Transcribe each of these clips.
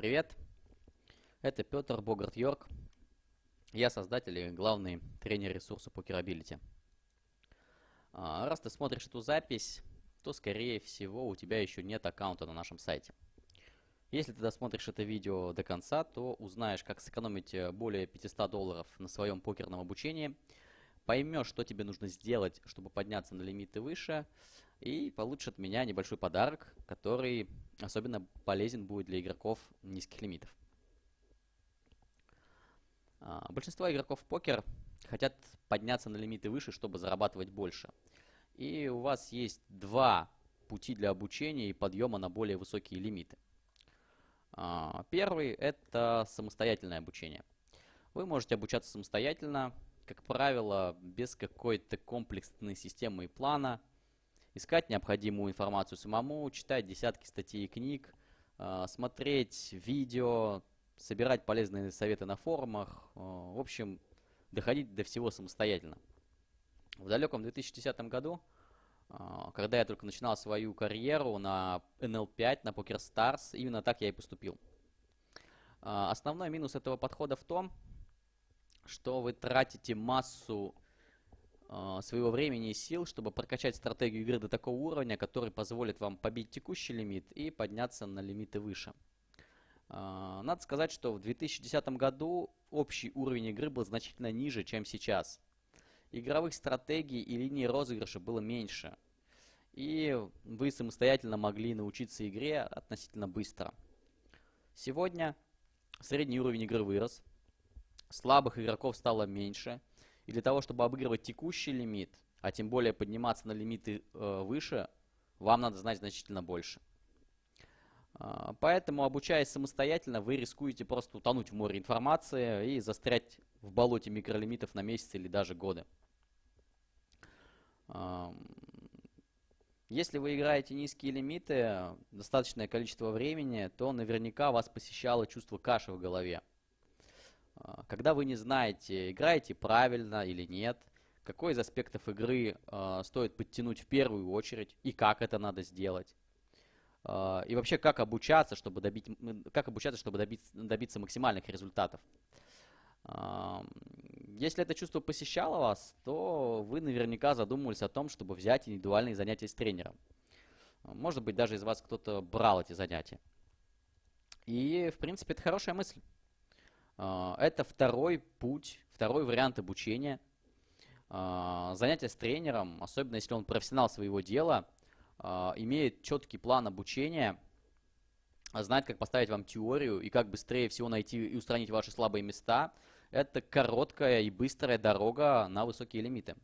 Привет, это Петр Богарт Йорк. Я создатель и главный тренер ресурса Покерабилити. Раз ты смотришь эту запись, то, скорее всего, у тебя еще нет аккаунта на нашем сайте. Если ты досмотришь это видео до конца, то узнаешь, как сэкономить э, более 500 долларов на своем покерном обучении, поймешь, что тебе нужно сделать, чтобы подняться на лимиты выше, и получишь от меня небольшой подарок, который особенно полезен будет для игроков низких лимитов. А, большинство игроков в покер хотят подняться на лимиты выше, чтобы зарабатывать больше. И у вас есть два пути для обучения и подъема на более высокие лимиты. А, первый – это самостоятельное обучение. Вы можете обучаться самостоятельно, как правило, без какой-то комплексной системы и плана – искать необходимую информацию самому, читать десятки статей и книг, э, смотреть видео, собирать полезные советы на форумах, э, в общем, доходить до всего самостоятельно. В далеком 2010 году, э, когда я только начинал свою карьеру на NL5, на Poker Stars, именно так я и поступил. Основной минус этого подхода в том, что вы тратите массу а, своего времени и сил, чтобы прокачать стратегию игры до такого уровня, который позволит вам побить текущий лимит и подняться на лимиты выше. А, надо сказать, что в 2010 году общий уровень игры был значительно ниже, чем сейчас. Игровых стратегий и линий розыгрыша было меньше. И вы самостоятельно могли научиться игре относительно быстро. Сегодня средний уровень игры вырос, слабых игроков стало меньше – и для того, чтобы обыгрывать текущий лимит, а тем более подниматься на лимиты э, выше, вам надо знать значительно больше. А, поэтому, обучаясь самостоятельно, вы рискуете просто утонуть в море информации и застрять в болоте микролимитов на месяцы или даже годы. А, если вы играете низкие лимиты, достаточное количество времени, то наверняка вас посещало чувство каши в голове. А, когда вы не знаете, играете правильно или нет, какой из аспектов игры э, стоит подтянуть в первую очередь и как это надо сделать. Э, и вообще, как обучаться, чтобы, добить, как обучаться, чтобы добить, добиться максимальных результатов. Э, если это чувство посещало вас, то вы наверняка задумывались о том, чтобы взять индивидуальные занятия с тренером. Может быть, даже из вас кто-то брал эти занятия. И, в принципе, это хорошая мысль. А, это второй путь, второй вариант обучения. А, Занятие с тренером, особенно если он профессионал своего дела, а, имеет четкий план обучения, знает, как поставить вам теорию и как быстрее всего найти и устранить ваши слабые места. Это короткая и быстрая дорога на высокие лимиты.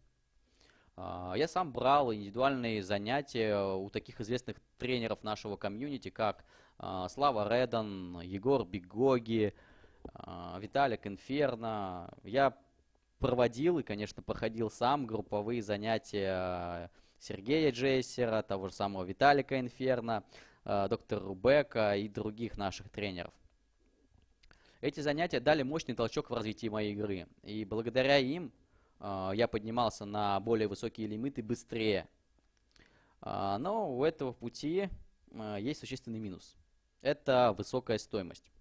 Я сам брал индивидуальные занятия у таких известных тренеров нашего комьюнити, как Слава Редон, Егор Бигоги, а, Виталик Инферно. Я проводил и, конечно, проходил сам групповые занятия Сергея Джейсера, того же самого Виталика Инферно, а, доктора Рубека и других наших тренеров. Эти занятия дали мощный толчок в развитии моей игры, и благодаря им а, я поднимался на более высокие лимиты быстрее. Но у этого пути есть существенный минус. Это высокая стоимость.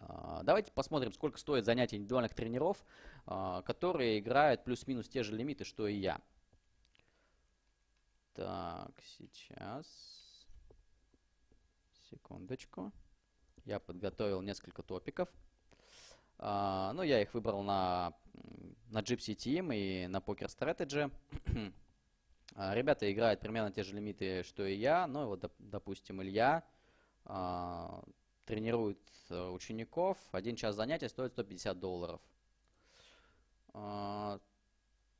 А, давайте посмотрим, сколько стоит занятие индивидуальных тренеров, а, которые играют плюс-минус те же лимиты, что и я. Так, сейчас. Секундочку. Я подготовил несколько топиков. А, ну, я их выбрал на, на Gypsy Team и на Poker Strategy. ребята играют примерно те же лимиты, что и я. Ну, вот, допустим, Илья. Uh, тренирует э, учеников. Один час занятия стоит 150 долларов. А,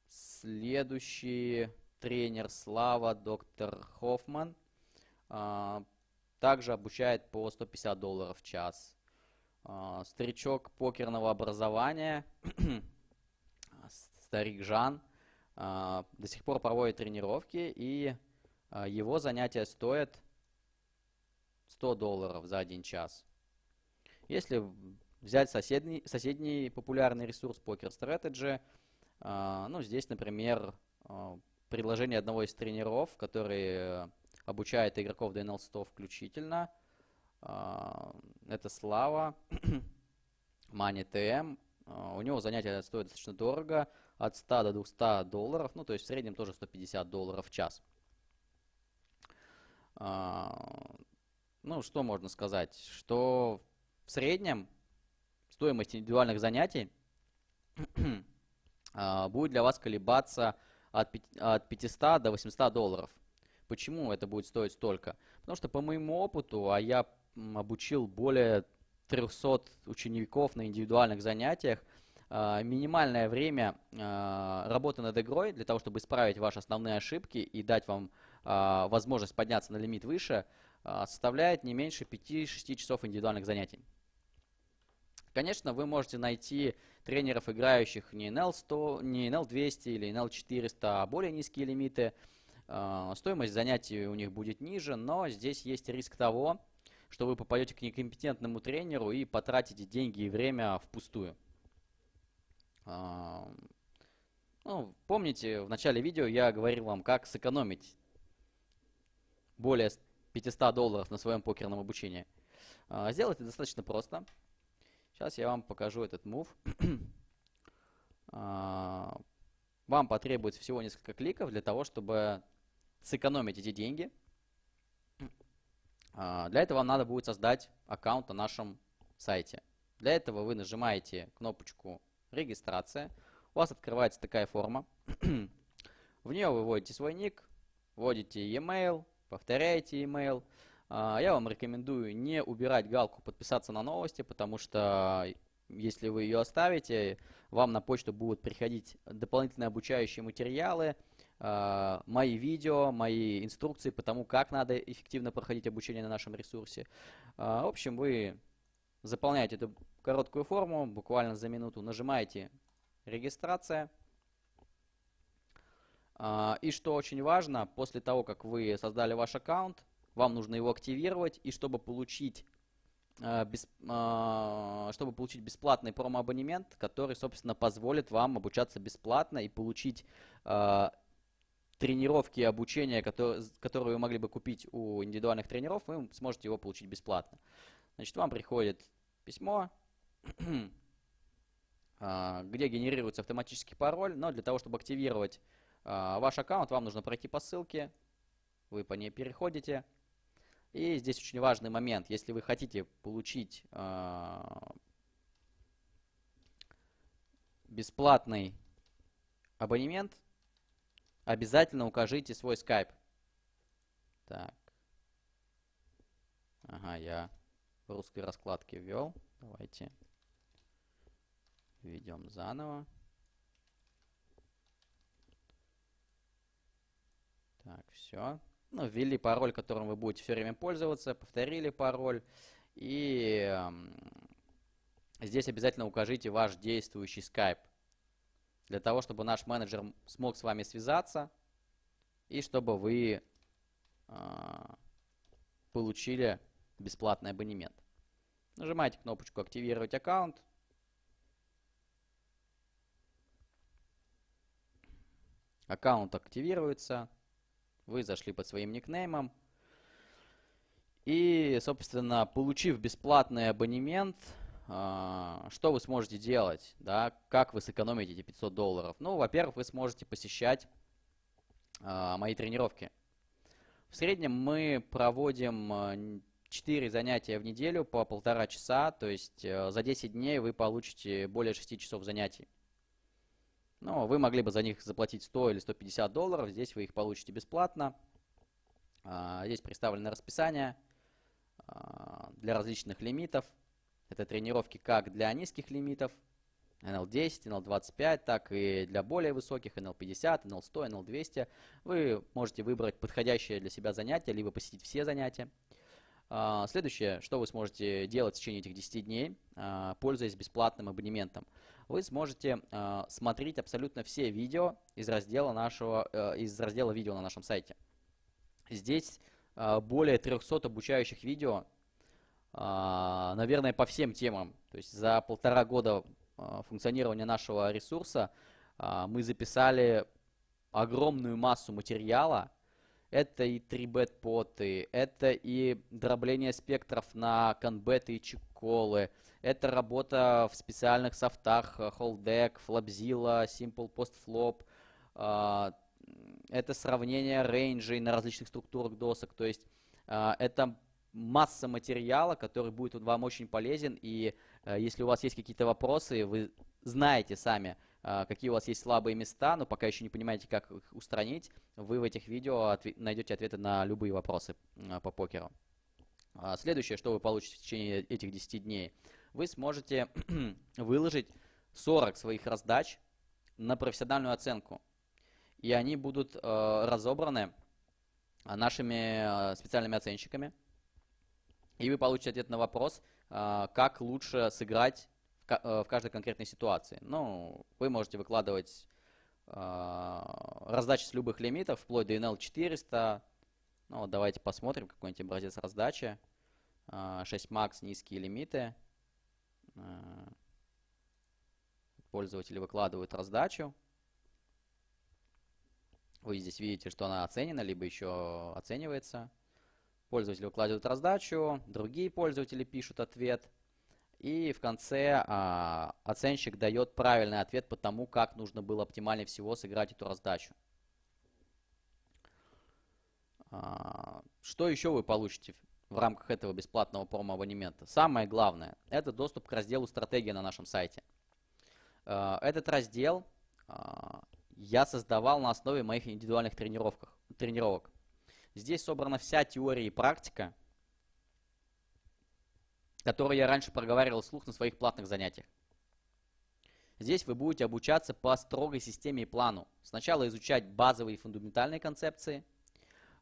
следующий тренер Слава, доктор Хоффман, а, также обучает по 150 долларов в час. А, старичок покерного образования, старик Жан, до сих пор проводит тренировки, и его занятия стоят 100 долларов за один час. Если взять соседний, соседний популярный ресурс Poker Strategy, э, ну, здесь, например, а, предложение одного из тренеров, который обучает игроков DNL 100 включительно. А, это Слава, Money у него занятие стоит достаточно дорого, от 100 до 200 долларов, ну, то есть в среднем тоже 150 долларов в час ну, что можно сказать, что в среднем стоимость индивидуальных занятий а, будет для вас колебаться от 500 до 800 долларов. Почему это будет стоить столько? Потому что по моему опыту, а я обучил более 300 учеников на индивидуальных занятиях, а, минимальное время а, работы над игрой для того, чтобы исправить ваши основные ошибки и дать вам возможность подняться на лимит выше – а, составляет не меньше 5-6 часов индивидуальных занятий. Конечно, вы можете найти тренеров, играющих не NL100, не NL200 или NL400, а более низкие лимиты. А, стоимость занятий у них будет ниже, но здесь есть риск того, что вы попадете к некомпетентному тренеру и потратите деньги и время впустую. А, ну, помните, в начале видео я говорил вам, как сэкономить более 500 долларов на своем покерном обучении. А, сделать это достаточно просто. Сейчас я вам покажу этот мув. А, вам потребуется всего несколько кликов для того, чтобы сэкономить эти деньги. А, для этого вам надо будет создать аккаунт на нашем сайте. Для этого вы нажимаете кнопочку «Регистрация». У вас открывается такая форма. В нее вы вводите свой ник, вводите e-mail, повторяйте email. А, я вам рекомендую не убирать галку «Подписаться на новости», потому что если вы ее оставите, вам на почту будут приходить дополнительные обучающие материалы, а, мои видео, мои инструкции по тому, как надо эффективно проходить обучение на нашем ресурсе. А, в общем, вы заполняете эту короткую форму, буквально за минуту нажимаете «Регистрация», а, и что очень важно, после того, как вы создали ваш аккаунт, вам нужно его активировать, и чтобы получить, а, а, чтобы получить бесплатный промо-абонемент, который, собственно, позволит вам обучаться бесплатно и получить тренировки и обучение, которые вы могли бы купить у индивидуальных тренеров, вы сможете его получить бесплатно. Значит, вам приходит письмо, где генерируется автоматический пароль, но для того, чтобы активировать а, ваш аккаунт, вам нужно пройти по ссылке, вы по ней переходите. И здесь очень важный момент, если вы хотите получить а, бесплатный абонемент, обязательно укажите свой скайп. Так. Ага, я в русской раскладке ввел. Давайте введем заново. Так, все. Ну, ввели пароль, которым вы будете все время пользоваться, повторили пароль. И эм, здесь обязательно укажите ваш действующий Skype. Для того, чтобы наш менеджер смог с вами связаться и чтобы вы э, получили бесплатный абонемент. Нажимаете кнопочку «Активировать аккаунт». Аккаунт активируется. Вы зашли под своим никнеймом. И, собственно, получив бесплатный абонемент, а, что вы сможете делать, да, как вы сэкономите эти 500 долларов? Ну, во-первых, вы сможете посещать а, мои тренировки. В среднем мы проводим 4 а, занятия в неделю по полтора часа, то есть э, за 10 дней вы получите более 6 часов занятий. Но вы могли бы за них заплатить 100 или 150 долларов. Здесь вы их получите бесплатно. А, здесь представлено расписание а, для различных лимитов. Это тренировки как для низких лимитов, NL10, NL25, так и для более высоких, NL50, NL100, NL200. Вы можете выбрать подходящее для себя занятие, либо посетить все занятия. А, следующее, что вы сможете делать в течение этих 10 дней, пользуясь бесплатным абонементом вы сможете э, смотреть абсолютно все видео из раздела, нашего, э, из раздела видео на нашем сайте. Здесь э, более 300 обучающих видео, э, наверное, по всем темам. То есть за полтора года э, функционирования нашего ресурса э, мы записали огромную массу материала. Это и 3 бет поты это и дробление спектров на конбеты и чеку протоколы, это работа в специальных софтах, э, Holdec, Flopzilla, Simple Postflop, а, это сравнение рейнджей на различных структурах досок, то есть а, это масса материала, который будет вам очень полезен, и э, если у вас есть какие-то вопросы, вы знаете сами, а, какие у вас есть слабые места, но пока еще не понимаете, как их устранить, вы в этих видео найдете ответы на любые вопросы по покеру. А следующее, что вы получите в течение этих 10 дней, вы сможете выложить 40 своих раздач на профессиональную оценку. И они будут э, разобраны а, нашими э, специальными оценщиками. И вы получите ответ на вопрос, э, как лучше сыграть в каждой конкретной ситуации. Ну, вы можете выкладывать раздачи с любых лимитов, вплоть до NL 400, ну вот давайте посмотрим какой-нибудь образец раздачи. 6 а, макс, низкие лимиты. А, пользователи выкладывают раздачу. Вы здесь видите, что она оценена, либо еще оценивается. Пользователи выкладывают раздачу, другие пользователи пишут ответ. И в конце а, оценщик дает правильный ответ по тому, как нужно было оптимально всего сыграть эту раздачу. А, что еще вы получите в рамках этого бесплатного промо-абонемента? Самое главное – это доступ к разделу «Стратегия» на нашем сайте. А, этот раздел а, я создавал на основе моих индивидуальных тренировок. Здесь собрана вся теория и практика, которую я раньше проговаривал вслух на своих платных занятиях. Здесь вы будете обучаться по строгой системе и плану. Сначала изучать базовые и фундаментальные концепции –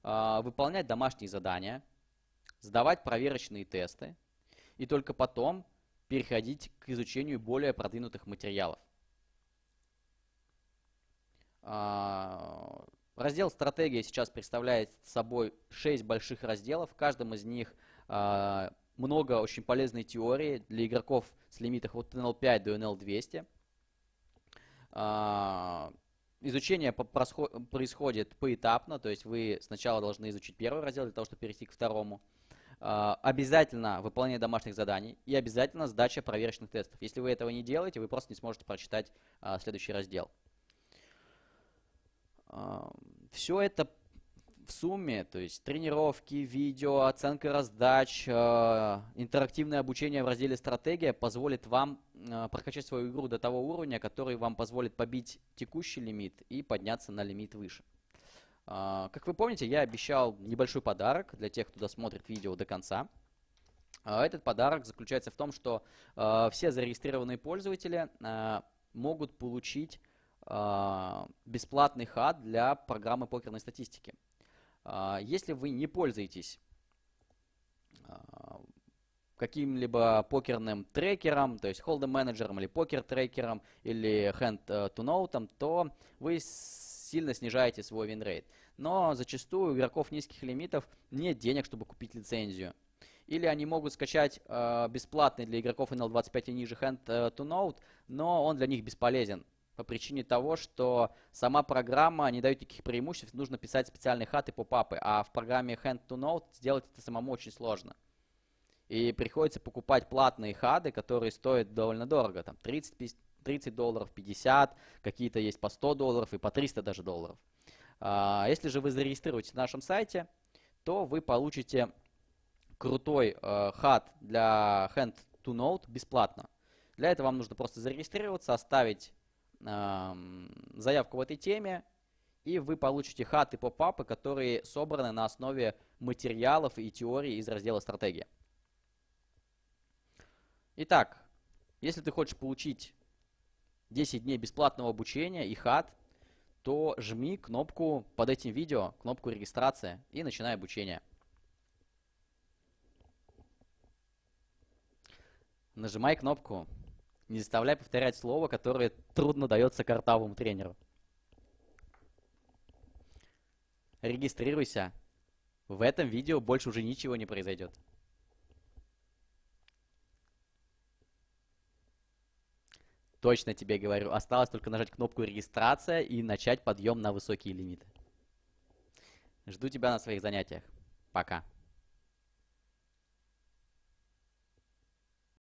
а, выполнять домашние задания, сдавать проверочные тесты и только потом переходить к изучению более продвинутых материалов. А, раздел «Стратегия» сейчас представляет собой 6 больших разделов. В каждом из них а, много очень полезной теории для игроков с лимитах от NL5 до NL200 изучение происходит поэтапно, то есть вы сначала должны изучить первый раздел для того, чтобы перейти к второму. А, обязательно выполнение домашних заданий и обязательно сдача проверочных тестов. Если вы этого не делаете, вы просто не сможете прочитать а, следующий раздел. А, Все это в сумме, то есть тренировки, видео, оценка раздач, интерактивное обучение в разделе «Стратегия» позволит вам а, прокачать свою игру до того уровня, который вам позволит побить текущий лимит и подняться на лимит выше. А, как вы помните, я обещал небольшой подарок для тех, кто досмотрит видео до конца. А, этот подарок заключается в том, что все зарегистрированные пользователи могут получить бесплатный хат для программы покерной статистики. Если вы не пользуетесь каким-либо покерным трекером, то есть холдом менеджером или покер трекером или hand э, to note, то вы сильно снижаете свой винрейт. Но зачастую у игроков низких лимитов нет денег, чтобы купить лицензию. Или они могут скачать э, бесплатный для игроков NL25 и ниже hand э, to note, но он для них бесполезен по причине того, что сама программа не дает никаких преимуществ, нужно писать специальные хаты, по папы, а в программе Hand to Note сделать это самому очень сложно. И приходится покупать платные хады, которые стоят довольно дорого, там 30, 30 долларов, 50, какие-то есть по 100 долларов и по 300 даже долларов. А, если же вы зарегистрируетесь на нашем сайте, то вы получите крутой э, хад для hand to note бесплатно. Для этого вам нужно просто зарегистрироваться, оставить эм, заявку в этой теме, и вы получите хаты поп-апы, которые собраны на основе материалов и теории из раздела «Стратегия». Итак, если ты хочешь получить 10 дней бесплатного обучения и хат, то жми кнопку под этим видео, кнопку регистрации и начинай обучение. Нажимай кнопку. Не заставляй повторять слово, которое трудно дается картавому тренеру. Регистрируйся. В этом видео больше уже ничего не произойдет. Точно тебе говорю. Осталось только нажать кнопку регистрация и начать подъем на высокие лимиты. Жду тебя на своих занятиях. Пока.